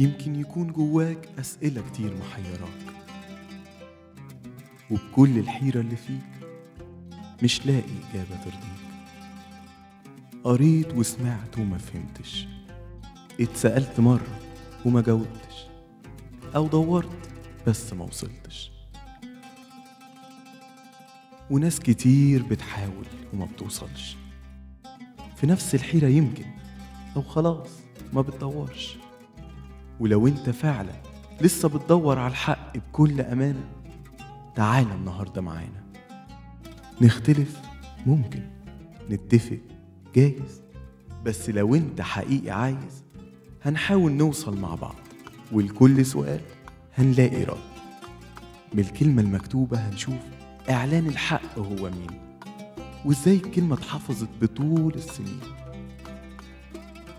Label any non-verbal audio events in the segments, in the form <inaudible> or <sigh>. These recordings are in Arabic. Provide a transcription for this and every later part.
يمكن يكون جواك أسئلة كتير محيراك وبكل الحيرة اللي فيك مش لاقي إجابة ترضيك قريت وسمعت وما فهمتش اتسألت مرة وما جاوبتش أو دورت بس ما وصلتش وناس كتير بتحاول وما بتوصلش في نفس الحيرة يمكن أو خلاص ما بتدورش ولو انت فعلا لسه بتدور على الحق بكل أمانة تعالى النهاردة معانا نختلف ممكن نتفق جايز بس لو انت حقيقي عايز هنحاول نوصل مع بعض ولكل سؤال هنلاقي رد من الكلمة المكتوبة هنشوف إعلان الحق هو مين وإزاي الكلمة اتحفظت بطول السنين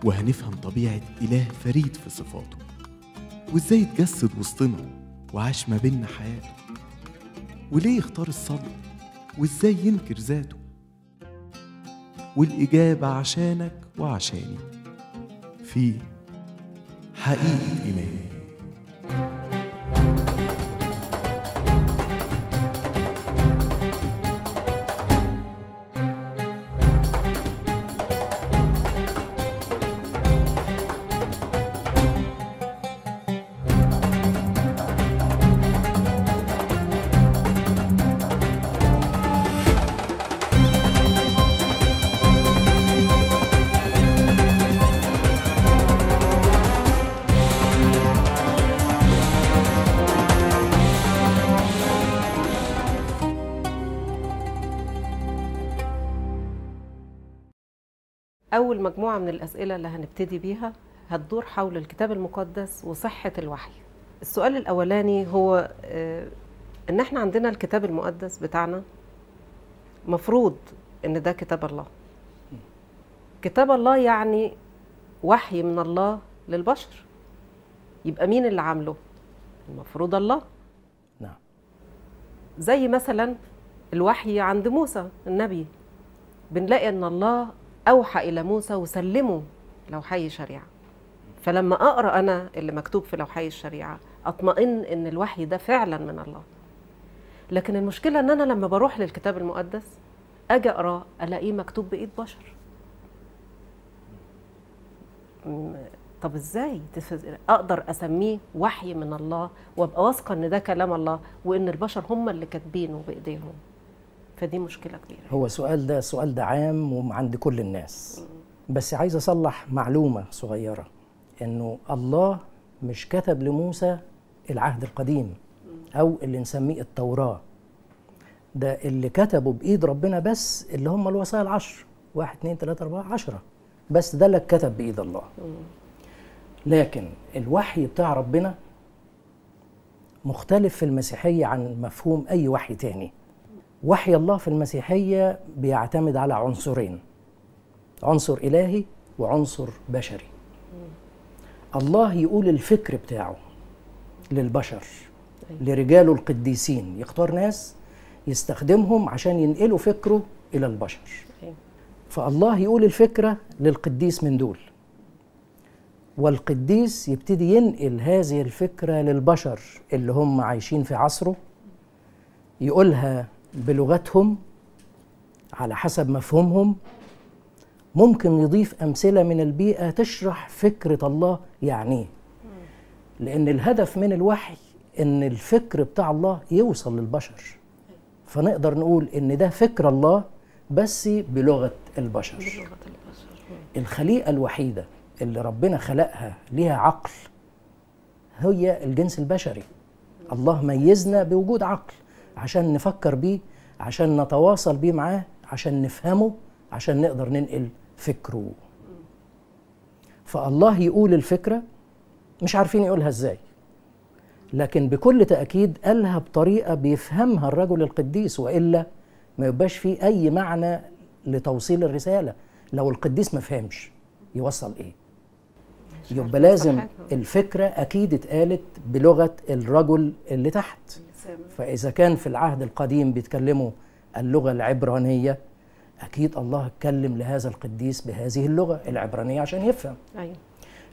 وهنفهم طبيعة إله فريد في صفاته وازاي اتجسد وسطنا وعاش ما بينا حياته وليه يختار الصدمة وازاي ينكر ذاته والإجابة عشانك وعشاني في حقيقة إيمان أول مجموعة من الأسئلة اللي هنبتدي بيها هتدور حول الكتاب المقدس وصحة الوحي السؤال الأولاني هو آه، إن إحنا عندنا الكتاب المقدس بتاعنا مفروض إن ده كتاب الله كتاب الله يعني وحي من الله للبشر يبقى مين اللي عامله المفروض الله نعم زي مثلا الوحي عند موسى النبي بنلاقي ان الله أوحى إلى موسى وسلمه لوحي شريعة فلما أقرأ أنا اللي مكتوب في لوحي الشريعة أطمئن إن الوحي ده فعلا من الله لكن المشكلة إن أنا لما بروح للكتاب المقدس أجي أقرأ ألاقيه مكتوب بإيد بشر طب ازاي اقدر اسميه وحي من الله وابقى واثقه ان ده كلام الله وان البشر هم اللي كاتبينه بايديهم فدي مشكله كبيره هو السؤال ده سؤال ده عام وعند كل الناس بس عايز اصلح معلومه صغيره انه الله مش كتب لموسى العهد القديم او اللي نسميه التوراه ده اللي كتبه بايد ربنا بس اللي هم الوصايا العشر واحد اتنين تلاته اربعه عشره بس ده اللي اتكتب بايد الله لكن الوحي بتاع ربنا مختلف في المسيحيه عن مفهوم اي وحي تاني وحي الله في المسيحية بيعتمد على عنصرين عنصر إلهي وعنصر بشري الله يقول الفكر بتاعه للبشر أيوة. لرجاله القديسين يختار ناس يستخدمهم عشان ينقلوا فكره إلى البشر أيوة. فالله يقول الفكرة للقديس من دول والقديس يبتدي ينقل هذه الفكرة للبشر اللي هم عايشين في عصره يقولها بلغتهم على حسب مفهومهم ممكن يضيف أمثلة من البيئة تشرح فكرة الله يعني لأن الهدف من الوحي إن الفكر بتاع الله يوصل للبشر فنقدر نقول إن ده فكر الله بس بلغة البشر, بلغة البشر. الخليقة الوحيدة اللي ربنا خلقها ليها عقل هي الجنس البشري الله ميزنا بوجود عقل عشان نفكر بيه عشان نتواصل بيه معاه عشان نفهمه عشان نقدر ننقل فكره فالله يقول الفكره مش عارفين يقولها ازاي لكن بكل تاكيد قالها بطريقه بيفهمها الرجل القديس والا ما يبقاش فيه اي معنى لتوصيل الرساله لو القديس ما فهمش يوصل ايه يبقى لازم الفكره اكيد اتقالت بلغه الرجل اللي تحت فإذا كان في العهد القديم بيتكلموا اللغة العبرانية أكيد الله اتكلم لهذا القديس بهذه اللغة العبرانية عشان يفهم أيوة.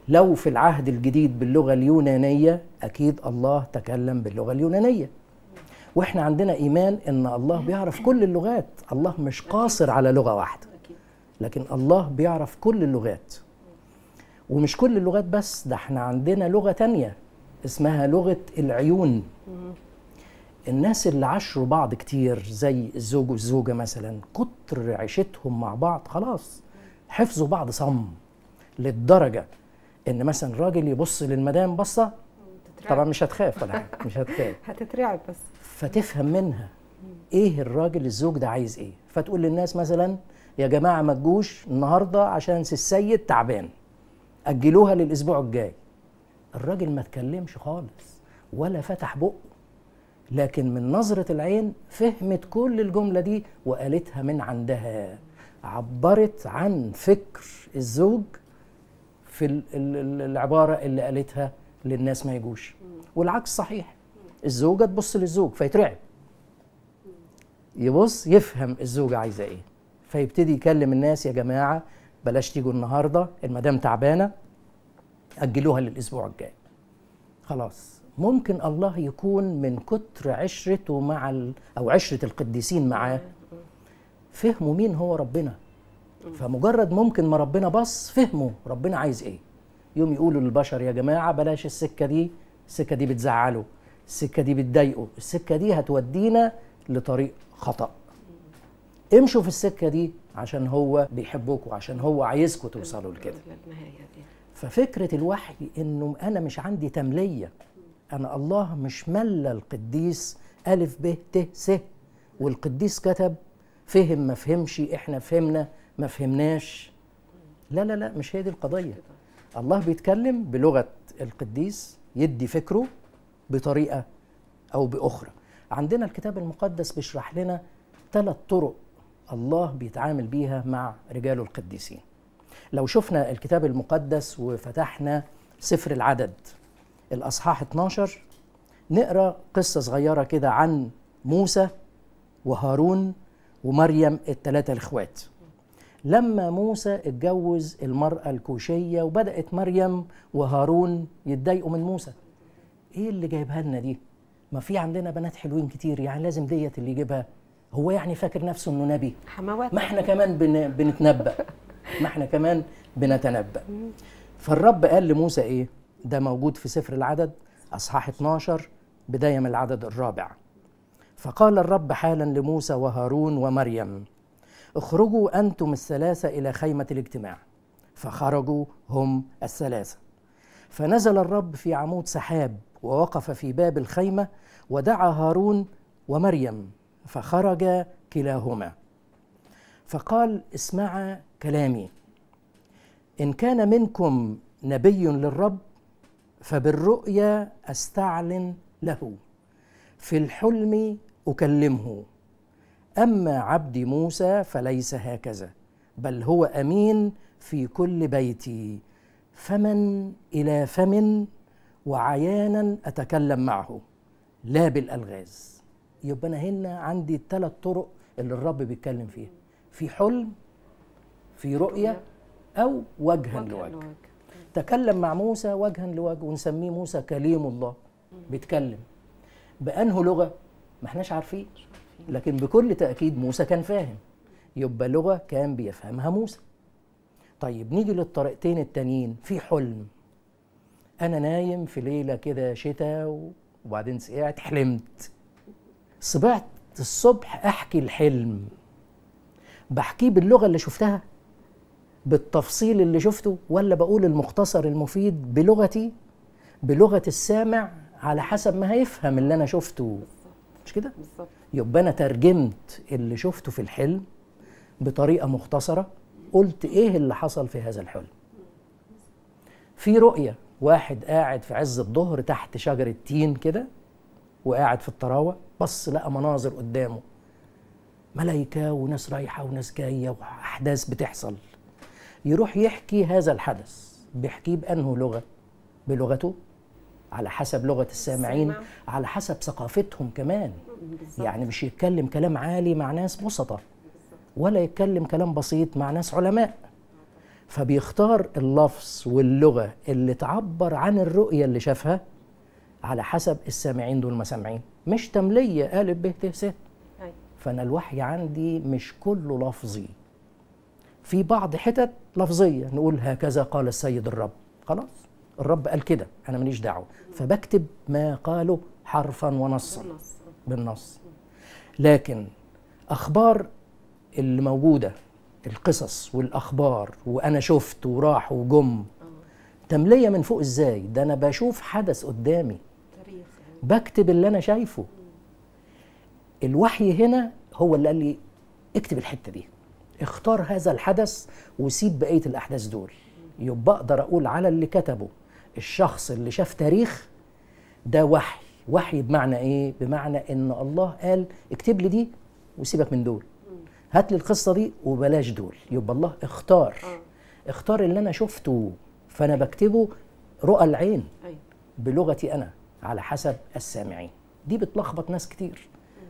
لو في العهد الجديد باللغة اليونانية أكيد الله تكلم باللغة اليونانية واحنا عندنا إيمان إن الله بيعرف كل اللغات الله مش قاصر على لغة واحدة لكن الله بيعرف كل اللغات ومش كل اللغات بس ده احنا عندنا لغة تانية اسمها لغة العيون الناس اللي عاشوا بعض كتير زي الزوج والزوجه مثلا كتر عيشتهم مع بعض خلاص حفظوا بعض صم للدرجه ان مثلا راجل يبص للمدام بصه طبعا مش هتخاف ولا حاجه مش هتخاف <laughs> هتترعب بس فتفهم منها ايه الراجل الزوج ده عايز ايه فتقول للناس مثلا يا جماعه ما تجوش النهارده عشان السيد تعبان اجلوها للاسبوع الجاي الراجل ما اتكلمش خالص ولا فتح بقه لكن من نظرة العين فهمت كل الجملة دي وقالتها من عندها عبرت عن فكر الزوج في العبارة اللي قالتها للناس ما يجوش والعكس صحيح الزوجة تبص للزوج فيترعب يبص يفهم الزوجة عايزة ايه فيبتدي يكلم الناس يا جماعة بلاش تيجوا النهاردة المدام تعبانة أجلوها للأسبوع الجاي خلاص ممكن الله يكون من كتر عشرته مع ال او عشره القديسين معاه فهموا مين هو ربنا فمجرد ممكن ما ربنا بص فهموا ربنا عايز ايه يوم يقولوا للبشر يا جماعه بلاش السكه دي السكه دي بتزعله السكه دي بتضايقه السكه دي هتودينا لطريق خطا امشوا في السكه دي عشان هو بيحبكم عشان هو عايزكم توصلوا لكده ففكره الوحي انه انا مش عندي تمليه أنا الله مش ملى القديس ألف ب ت س والقديس كتب فهم ما فهمش إحنا فهمنا ما فهمناش لا لا لا مش هي دي القضية الله بيتكلم بلغة القديس يدي فكره بطريقة أو بأخرى عندنا الكتاب المقدس بيشرح لنا ثلاث طرق الله بيتعامل بيها مع رجاله القديسين لو شفنا الكتاب المقدس وفتحنا سفر العدد الأصحاح 12 نقرأ قصة صغيرة كده عن موسى وهارون ومريم الثلاثة الإخوات لما موسى اتجوز المرأة الكوشية وبدأت مريم وهارون يتضايقوا من موسى ايه اللي جايبها لنا دي ما في عندنا بنات حلوين كتير يعني لازم ديت اللي يجيبها هو يعني فاكر نفسه انه نبي حموات ما احنا كمان بن... بنتنبأ ما احنا كمان بنتنبأ فالرب قال لموسى ايه ده موجود في سفر العدد أصحاح 12 بداية من العدد الرابع فقال الرب حالا لموسى وهارون ومريم اخرجوا أنتم الثلاثة إلى خيمة الاجتماع فخرجوا هم الثلاثة فنزل الرب في عمود سحاب ووقف في باب الخيمة ودعا هارون ومريم فخرج كلاهما فقال اسمعا كلامي إن كان منكم نبي للرب فبالرؤيا استعلن له في الحلم اكلمه اما عبدي موسى فليس هكذا بل هو امين في كل بيتي فمن الى فم وعيانا اتكلم معه لا بالالغاز يبقى انا هنا عندي الثلاث طرق اللي الرب بيتكلم فيها في حلم في رؤيه او وجها لوجه تكلم مع موسى وجها لوجه ونسميه موسى كليم الله بيتكلم بأنه لغة ما احناش عارفين لكن بكل تأكيد موسى كان فاهم يبقى لغة كان بيفهمها موسى طيب نيجي للطريقتين التانيين في حلم أنا نايم في ليلة كده شتاء وبعدين سقعت حلمت صبعت الصبح أحكي الحلم بحكيه باللغة اللي شفتها بالتفصيل اللي شفته ولا بقول المختصر المفيد بلغتي بلغه السامع على حسب ما هيفهم اللي انا شفته مش كده يبقى انا ترجمت اللي شفته في الحلم بطريقه مختصره قلت ايه اللي حصل في هذا الحلم في رؤيه واحد قاعد في عز الظهر تحت شجره تين كده وقاعد في الطراوه بص لقى مناظر قدامه ملايكه وناس رايحه وناس جايه واحداث بتحصل يروح يحكي هذا الحدث بيحكيه بأنه لغة بلغته على حسب لغة السامعين سمع. على حسب ثقافتهم كمان بالزبط. يعني مش يتكلم كلام عالي مع ناس بسطة ولا يتكلم كلام بسيط مع ناس علماء فبيختار اللفظ واللغة اللي تعبر عن الرؤية اللي شافها على حسب السامعين دول ما سامعين مش تملية قالب به ت أيوة. فأنا الوحي عندي مش كله لفظي في بعض حتت لفظيه نقول هكذا قال السيد الرب خلاص الرب قال كده انا ماليش دعوه فبكتب ما قاله حرفا ونصا بالنص لكن اخبار اللي موجوده القصص والاخبار وانا شفت وراح وجم تمليه من فوق ازاي ده انا بشوف حدث قدامي بكتب اللي انا شايفه الوحي هنا هو اللي قال لي اكتب الحته دي اختار هذا الحدث وسيب بقيه الاحداث دول يبقى اقدر اقول على اللي كتبه الشخص اللي شاف تاريخ ده وحي وحي بمعنى ايه بمعنى ان الله قال اكتب لي دي وسيبك من دول هات لي القصه دي وبلاش دول يبقى الله اختار آه. اختار اللي انا شفته فانا بكتبه رؤى العين بلغتي انا على حسب السامعين دي بتلخبط ناس كتير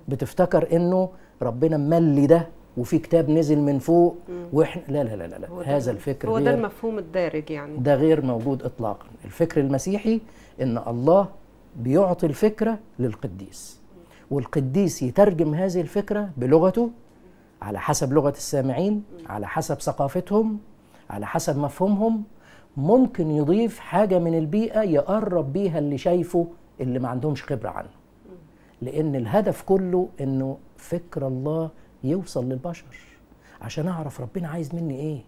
بتفتكر انه ربنا ملي ده وفي كتاب نزل من فوق واحنا لا لا لا لا, هذا الفكر هو ده المفهوم الدارج يعني ده غير موجود اطلاقا الفكر المسيحي ان الله بيعطي الفكره للقديس والقديس يترجم هذه الفكره بلغته على حسب لغه السامعين على حسب ثقافتهم على حسب مفهومهم ممكن يضيف حاجه من البيئه يقرب بيها اللي شايفه اللي ما عندهمش خبره عنه لان الهدف كله انه فكر الله يوصل للبشر عشان اعرف ربنا عايز مني ايه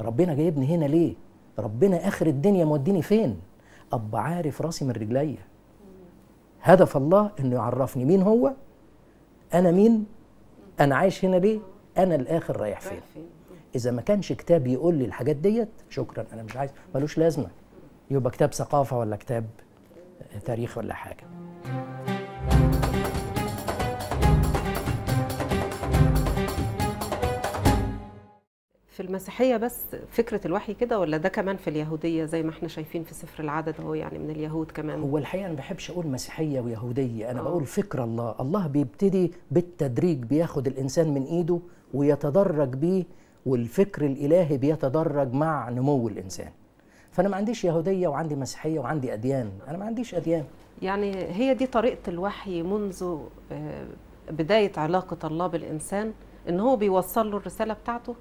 ربنا جايبني هنا ليه ربنا اخر الدنيا موديني فين اب عارف راسي من رجليا هدف الله انه يعرفني مين هو انا مين انا عايش هنا ليه انا الاخر رايح فين اذا ما كانش كتاب يقول لي الحاجات ديت شكرا انا مش عايز ملوش لازمه يبقى كتاب ثقافه ولا كتاب آه، تاريخ ولا حاجه المسيحيه بس فكره الوحي كده ولا ده كمان في اليهوديه زي ما احنا شايفين في سفر العدد اهو يعني من اليهود كمان هو الحقيقه انا ما بحبش اقول مسيحيه ويهوديه انا أوه. بقول فكر الله الله بيبتدي بالتدريج بياخد الانسان من ايده ويتدرج بيه والفكر الالهي بيتدرج مع نمو الانسان فانا ما عنديش يهوديه وعندي مسيحيه وعندي اديان انا ما عنديش اديان يعني هي دي طريقه الوحي منذ آه، بدايه علاقه الله بالانسان ان هو بيوصل له الرساله بتاعته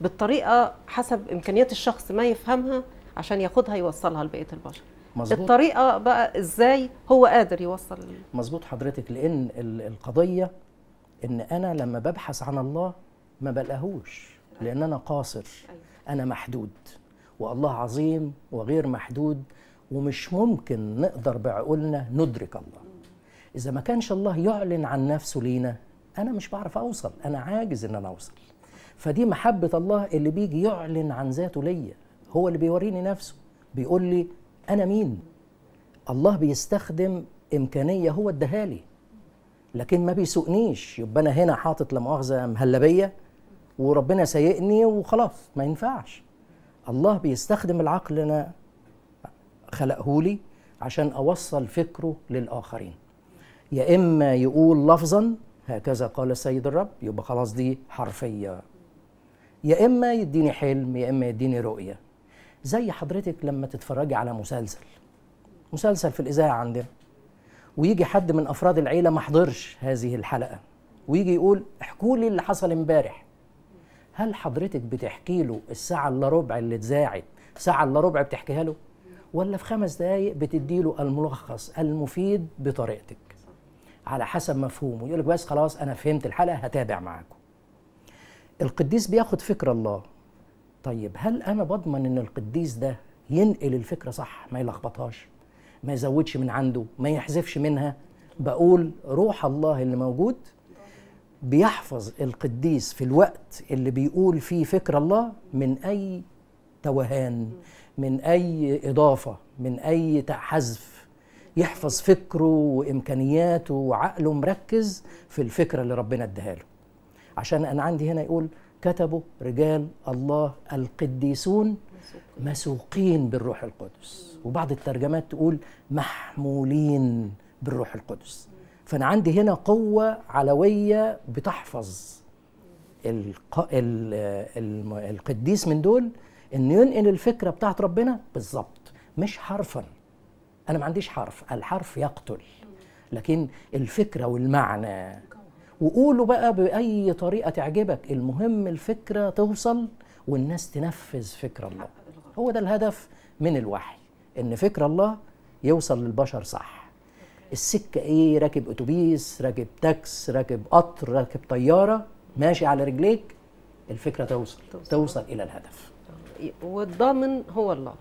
بالطريقه حسب امكانيات الشخص ما يفهمها عشان ياخدها يوصلها لبقيه البشر مزبوط. الطريقه بقى ازاي هو قادر يوصل مظبوط حضرتك لان القضيه ان انا لما ببحث عن الله ما بلقاهوش لان انا قاصر أيوة. انا محدود والله عظيم وغير محدود ومش ممكن نقدر بعقولنا ندرك الله اذا ما كانش الله يعلن عن نفسه لينا انا مش بعرف اوصل انا عاجز ان انا اوصل فدي محبة الله اللي بيجي يعلن عن ذاته ليا هو اللي بيوريني نفسه بيقول لي أنا مين الله بيستخدم إمكانية هو الدهالي لكن ما بيسوقنيش يبقى أنا هنا حاطط لا مؤاخذة مهلبية وربنا سايقني وخلاص ما ينفعش الله بيستخدم العقل أنا خلقهولي عشان أوصل فكره للآخرين يا إما يقول لفظا هكذا قال السيد الرب يبقى خلاص دي حرفية يا اما يديني حلم يا اما يديني رؤيه زي حضرتك لما تتفرجي على مسلسل مسلسل في الاذاعه عندنا ويجي حد من افراد العيله ما حضرش هذه الحلقه ويجي يقول احكوا لي اللي حصل امبارح هل حضرتك بتحكي له الساعه الا ربع اللي اتذاعت ساعه الا ربع بتحكيها له ولا في خمس دقايق بتدي له الملخص المفيد بطريقتك على حسب مفهومه يقول لك بس خلاص انا فهمت الحلقه هتابع معاكم القديس بياخد فكرة الله طيب هل أنا بضمن إن القديس ده ينقل الفكرة صح ما يلخبطهاش ما يزودش من عنده ما يحذفش منها بقول روح الله اللي موجود بيحفظ القديس في الوقت اللي بيقول فيه فكر الله من أي توهان من أي إضافة من أي حذف يحفظ فكره وإمكانياته وعقله مركز في الفكرة اللي ربنا اداها له عشان أنا عندي هنا يقول كتبوا رجال الله القديسون مسوقين بالروح القدس وبعض الترجمات تقول محمولين بالروح القدس فأنا عندي هنا قوة علوية بتحفظ الق... ال... ال... القديس من دول انه ينقل الفكره بتاعت ربنا بالظبط مش حرفا انا ما عنديش حرف الحرف يقتل لكن الفكره والمعنى وقولوا بقى باي طريقه تعجبك المهم الفكره توصل والناس تنفذ فكر الله هو ده الهدف من الوحي ان فكر الله يوصل للبشر صح السكه ايه راكب اتوبيس راكب تاكس راكب قطر راكب طياره ماشي على رجليك الفكره توصل توصل, توصل الى الهدف والضامن هو الله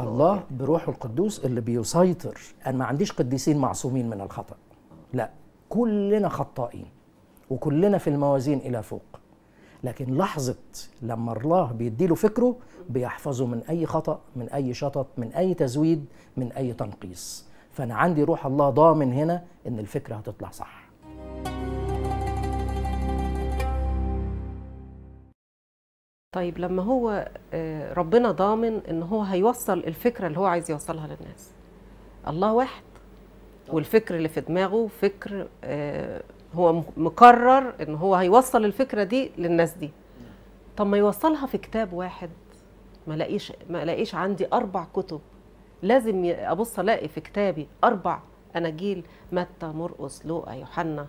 الله بروحه القدوس اللي بيسيطر انا ما عنديش قديسين معصومين من الخطا لا كلنا خطائين وكلنا في الموازين الى فوق لكن لحظه لما الله بيديله فكره بيحفظه من اي خطا من اي شطط من اي تزويد من اي تنقيص فانا عندي روح الله ضامن هنا ان الفكره هتطلع صح طيب لما هو آه، ربنا ضامن ان هو هيوصل الفكره اللي هو عايز يوصلها للناس الله واحد والفكر اللي في دماغه فكر آه، هو مقرر ان هو هيوصل الفكره دي للناس دي طب ما يوصلها في كتاب واحد ما لاقيش ما الاقيش عندي اربع كتب لازم ابص الاقي في كتابي اربع اناجيل متى مرقس لوقا يوحنا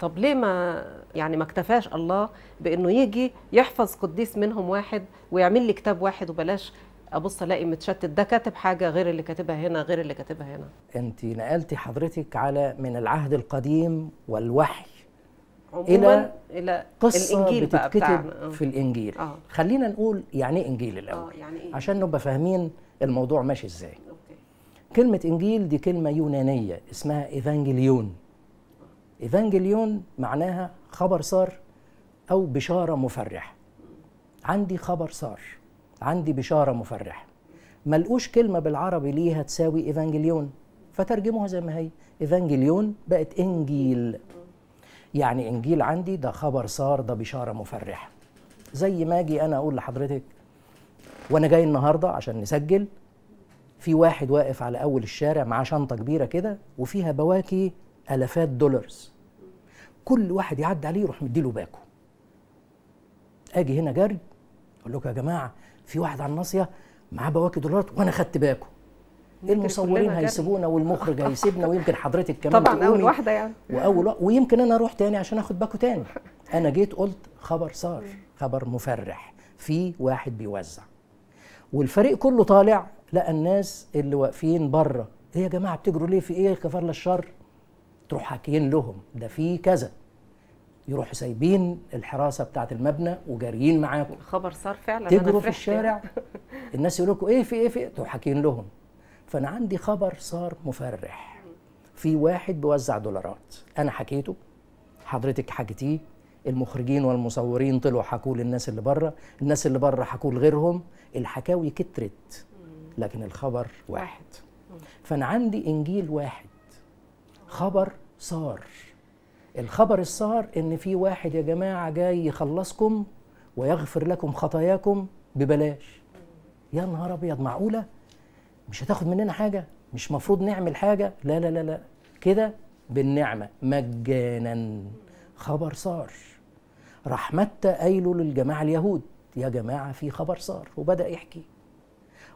طب ليه ما يعني ما اكتفاش الله بانه يجي يحفظ قديس منهم واحد ويعمل لي كتاب واحد وبلاش ابص الاقي متشتت ده كاتب حاجه غير اللي كاتبها هنا غير اللي كاتبها هنا انت نقلتي حضرتك على من العهد القديم والوحي الى الى قصه الانجيل بتتكتب آه. في الانجيل آه. خلينا نقول يعني ايه انجيل الاول آه يعني إيه؟ عشان نبقى فاهمين الموضوع ماشي ازاي أوكي. كلمه انجيل دي كلمه يونانيه اسمها ايفانجليون ايفانجليون معناها خبر سار او بشاره مفرحه عندي خبر سار عندي بشارة مفرحة ملقوش كلمة بالعربي ليها تساوي إيفانجليون فترجموها زي ما هي إيفانجليون بقت إنجيل يعني إنجيل عندي ده خبر صار ده بشارة مفرحة زي ما أجي أنا أقول لحضرتك وأنا جاي النهاردة عشان نسجل في واحد واقف على أول الشارع معاه شنطة كبيرة كده وفيها بواكي ألفات دولارز كل واحد يعدي عليه يروح مديله باكو اجي هنا جري اقول لكم يا جماعه في واحد على الناصيه معاه بواكي دولارات وانا خدت باكو المصورين هيسيبونا والمخرج <laughs> هيسيبنا ويمكن حضرتك كمان طبعا اول واحده يعني واول <laughs> ويمكن انا اروح تاني عشان اخد باكو تاني انا جيت قلت خبر صار خبر مفرح في واحد بيوزع والفريق كله طالع لقى الناس اللي واقفين بره ايه يا جماعه بتجروا ليه في ايه كفر الشر تروح حاكيين لهم ده في كذا يروحوا سايبين الحراسه بتاعه المبنى وجاريين معاكم الخبر صار فعلا تجروا في الشارع <laughs> الناس يقولوا لكم ايه في ايه في انتوا إيه؟ حاكيين لهم فانا عندي خبر صار مفرح في واحد بيوزع دولارات انا حكيته حضرتك حكيتيه المخرجين والمصورين طلعوا حكوا للناس اللي بره الناس اللي بره حكوا لغيرهم الحكاوي كترت لكن الخبر واحد فانا عندي انجيل واحد خبر صار الخبر السار ان في واحد يا جماعه جاي يخلصكم ويغفر لكم خطاياكم ببلاش يا نهار ابيض معقوله مش هتاخد مننا حاجه مش مفروض نعمل حاجه لا لا لا لا كده بالنعمه مجانا خبر صار متى قايله للجماعه اليهود يا جماعه في خبر صار وبدا يحكي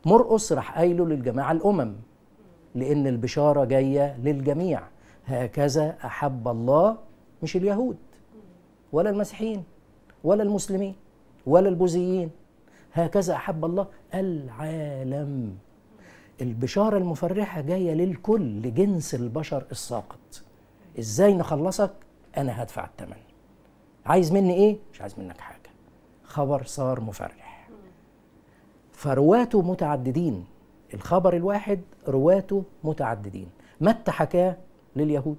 مرقص راح قايله للجماعه الامم لان البشاره جايه للجميع هكذا احب الله مش اليهود ولا المسيحيين ولا المسلمين ولا البوذيين هكذا احب الله العالم البشاره المفرحه جايه للكل لجنس البشر الساقط ازاي نخلصك انا هدفع الثمن عايز مني ايه مش عايز منك حاجه خبر صار مفرح فرواته متعددين الخبر الواحد رواته متعددين متى حكاه لليهود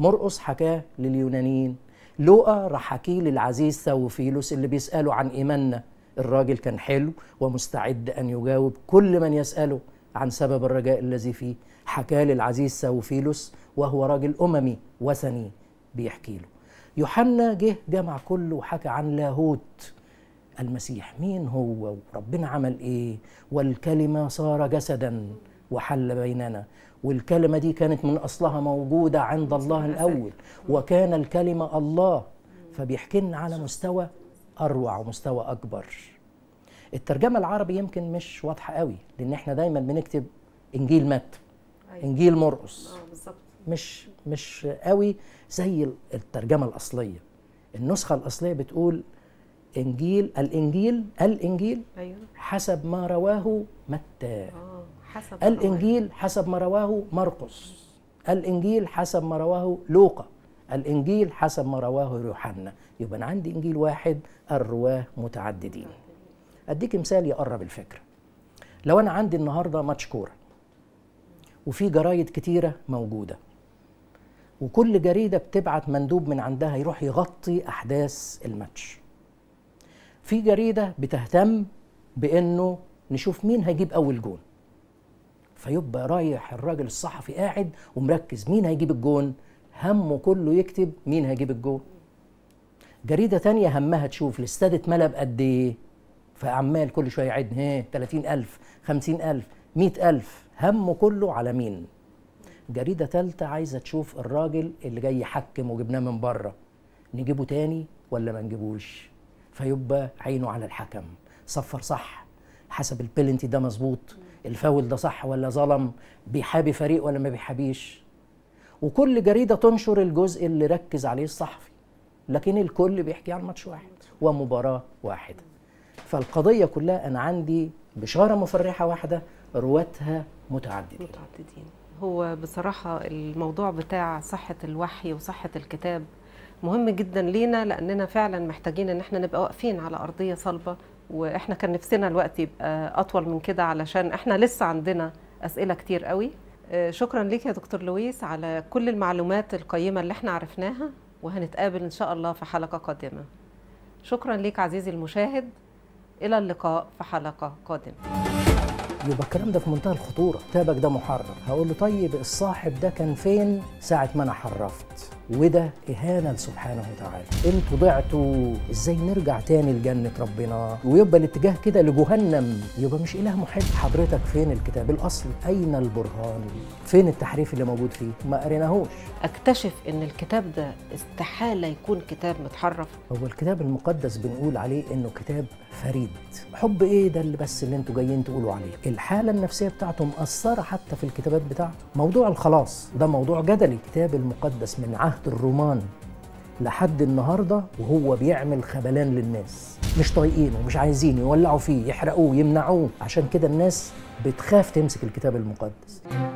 مرقص حكاه لليونانيين لوقا راح حكيه للعزيز ثوفيلوس اللي بيسأله عن إيماننا الراجل كان حلو ومستعد أن يجاوب كل من يسأله عن سبب الرجاء الذي فيه حكاه للعزيز ثوفيلوس وهو راجل أممي وثني بيحكي له يوحنا جه جمع كله وحكى عن لاهوت المسيح مين هو وربنا عمل ايه والكلمة صار جسدا وحل بيننا والكلمة دي كانت من أصلها موجودة عند الله الأول وكان الكلمة الله فبيحكي لنا على مستوى أروع ومستوى أكبر الترجمة العربي يمكن مش واضحة قوي لأن احنا دايما بنكتب إنجيل مات أيوة. إنجيل مرقص آه، مش مش قوي زي الترجمة الأصلية النسخة الأصلية بتقول إنجيل الإنجيل الإنجيل أيوة. حسب ما رواه متى آه. حسب الإنجيل حسب ما رواه مرقس الإنجيل حسب ما رواه لوقا الإنجيل حسب ما رواه يوحنا يبقى أنا عندي إنجيل واحد الرواه متعددين أديك مثال يقرب الفكرة لو أنا عندي النهاردة ماتش كورة وفي جرايد كتيرة موجودة وكل جريدة بتبعت مندوب من عندها يروح يغطي أحداث الماتش في جريدة بتهتم بأنه نشوف مين هيجيب أول جون فيبقى رايح الراجل الصحفي قاعد ومركز مين هيجيب الجون همه كله يكتب مين هيجيب الجون جريده تانية همها تشوف الاستاد اتملى بقد ايه فعمال كل شويه يعد ها 30000 50000 100000 همه كله على مين جريده ثالثه عايزه تشوف الراجل اللي جاي يحكم وجبناه من بره نجيبه تاني ولا ما نجيبوش فيبقى عينه على الحكم صفر صح حسب البلنتي ده مظبوط الفاول ده صح ولا ظلم بيحابي فريق ولا ما بيحابيش وكل جريده تنشر الجزء اللي ركز عليه الصحفي لكن الكل بيحكي عن ماتش واحد ومباراه واحده فالقضيه كلها انا عندي بشاره مفرحه واحده رواتها متعددين متعددين هو بصراحه الموضوع بتاع صحه الوحي وصحه الكتاب مهم جدا لينا لاننا فعلا محتاجين ان احنا نبقى واقفين على ارضيه صلبه واحنا كان نفسنا الوقت يبقى اطول من كده علشان احنا لسه عندنا اسئله كتير قوي آه، شكرا ليك يا دكتور لويس على كل المعلومات القيمه اللي احنا عرفناها وهنتقابل ان شاء الله في حلقه قادمه شكرا ليك عزيزي المشاهد الى اللقاء في حلقه قادمه يبقى الكلام ده في منتهى الخطوره كتابك ده محرر هقول له طيب الصاحب ده كان فين ساعه ما انا حرفت وده إهانة سبحانه وتعالى انتوا ضعتوا إزاي نرجع تاني لجنة ربنا ويبقى الاتجاه كده لجهنم يبقى مش إله محب حضرتك فين الكتاب الأصل أين البرهان فين التحريف اللي موجود فيه ما قريناهوش أكتشف إن الكتاب ده استحالة يكون كتاب متحرف هو الكتاب المقدس بنقول عليه إنه كتاب فريد حب ايه ده اللي بس اللي انتوا جايين تقولوا عليه الحاله النفسيه بتاعته مأثره حتى في الكتابات بتاعته موضوع الخلاص ده موضوع جدلي الكتاب المقدس من عهد الرومان لحد النهارده وهو بيعمل خبلان للناس مش طايقينه ومش عايزين يولعوا فيه يحرقوه يمنعوه عشان كده الناس بتخاف تمسك الكتاب المقدس